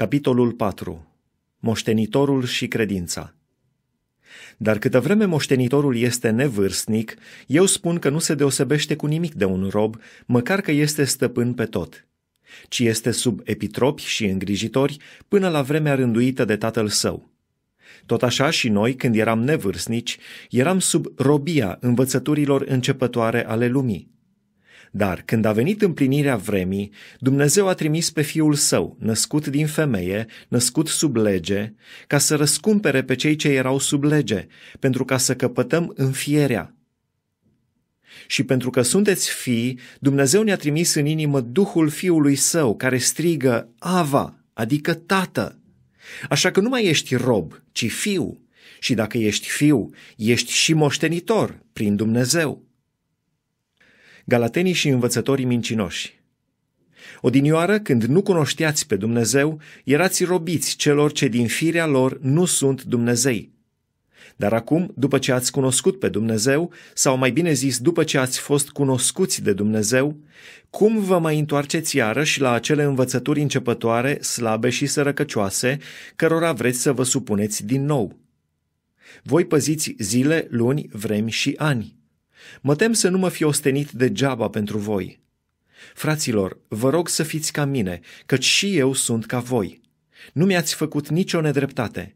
Capitolul 4. Moștenitorul și credința. Dar câtă vreme moștenitorul este nevârstnic, eu spun că nu se deosebește cu nimic de un rob, măcar că este stăpân pe tot, ci este sub epitropi și îngrijitori până la vremea rânduită de tatăl său. Tot așa și noi, când eram nevârstnici, eram sub robia învățăturilor începătoare ale lumii. Dar când a venit împlinirea vremii, Dumnezeu a trimis pe Fiul Său, născut din femeie, născut sub lege, ca să răscumpere pe cei ce erau sub lege, pentru ca să căpătăm înfierea. Și pentru că sunteți fii, Dumnezeu ne-a trimis în inimă Duhul Fiului Său, care strigă Ava, adică Tată. Așa că nu mai ești rob, ci fiu. Și dacă ești fiu, ești și moștenitor prin Dumnezeu galatenii și învățătorii mincinoși. Odinioară, când nu cunoșteați pe Dumnezeu, erați robiți celor ce din firea lor nu sunt Dumnezei. Dar acum, după ce ați cunoscut pe Dumnezeu, sau mai bine zis, după ce ați fost cunoscuți de Dumnezeu, cum vă mai întoarceți iarăși la acele învățături începătoare, slabe și sărăcăcioase, cărora vreți să vă supuneți din nou? Voi păziți zile, luni, vremi și ani. Mă tem să nu mă fi ostenit degeaba pentru voi. Fraților, vă rog să fiți ca mine, căci și eu sunt ca voi. Nu mi-ați făcut nicio nedreptate.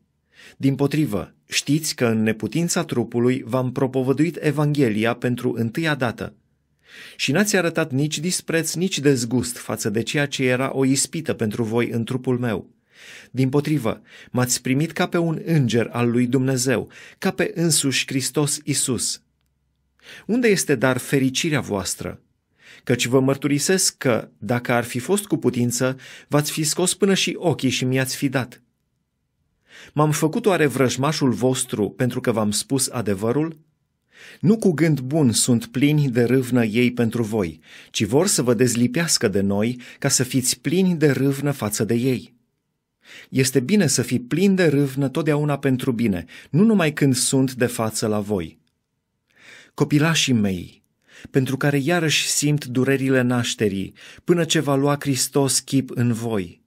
Din potrivă, știți că în neputința trupului v-am propovăduit Evanghelia pentru întâia dată. Și n-ați arătat nici dispreț, nici dezgust față de ceea ce era o ispită pentru voi în trupul meu. Din potrivă, m-ați primit ca pe un înger al lui Dumnezeu, ca pe însuși Hristos Isus – unde este dar fericirea voastră? Căci vă mărturisesc că, dacă ar fi fost cu putință, v-ați fi scos până și ochii și mi-ați fi dat. M-am făcut oare vrăjmașul vostru pentru că v-am spus adevărul? Nu cu gând bun sunt plini de râvnă ei pentru voi, ci vor să vă dezlipească de noi ca să fiți plini de râvnă față de ei. Este bine să fii plin de râvnă totdeauna pentru bine, nu numai când sunt de față la voi copilașii mei, pentru care iarăși simt durerile nașterii, până ce va lua Hristos chip în voi.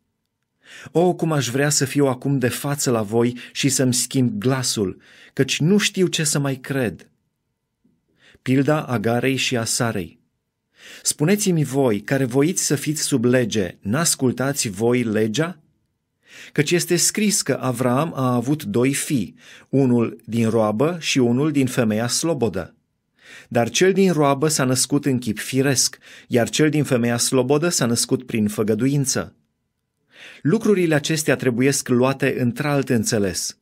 O, cum aș vrea să fiu acum de față la voi și să-mi schimb glasul, căci nu știu ce să mai cred. Pilda Agarei și a Sarei Spuneți-mi voi, care voiți să fiți sub lege, n-ascultați voi legea? Căci este scris că Avram a avut doi fii, unul din roabă și unul din femeia slobodă. Dar cel din roabă s-a născut în chip firesc, iar cel din femeia slobodă s-a născut prin făgăduință. Lucrurile acestea trebuiesc luate într-alt înțeles.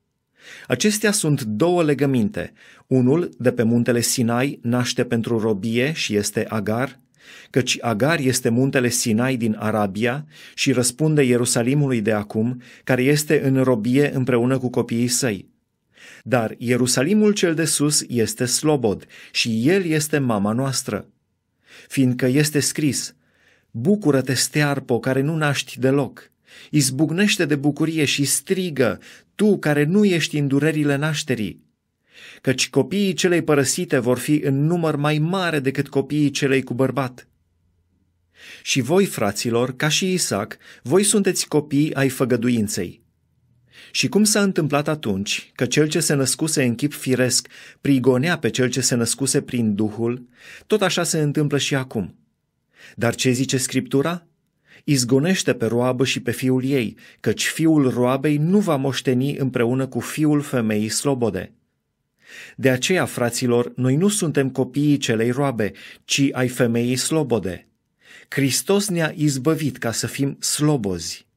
Acestea sunt două legăminte. Unul, de pe muntele Sinai, naște pentru robie și este Agar, căci Agar este muntele Sinai din Arabia și răspunde Ierusalimului de acum, care este în robie împreună cu copiii săi. Dar Ierusalimul cel de sus este slobod și el este mama noastră. Fiindcă este scris, Bucură-te, stearpo, care nu naști deloc! Izbucnește de bucurie și strigă, tu care nu ești în durerile nașterii! Căci copiii celei părăsite vor fi în număr mai mare decât copiii celei cu bărbat. Și voi, fraților, ca și Isaac, voi sunteți copii ai făgăduinței. Și cum s-a întâmplat atunci că cel ce se născuse în chip firesc prigonea pe cel ce se născuse prin Duhul, tot așa se întâmplă și acum. Dar ce zice Scriptura? Izgonește pe roabă și pe fiul ei, căci fiul roabei nu va moșteni împreună cu fiul femeii slobode. De aceea, fraților, noi nu suntem copiii celei roabe, ci ai femeii slobode. Hristos ne-a izbăvit ca să fim slobozi.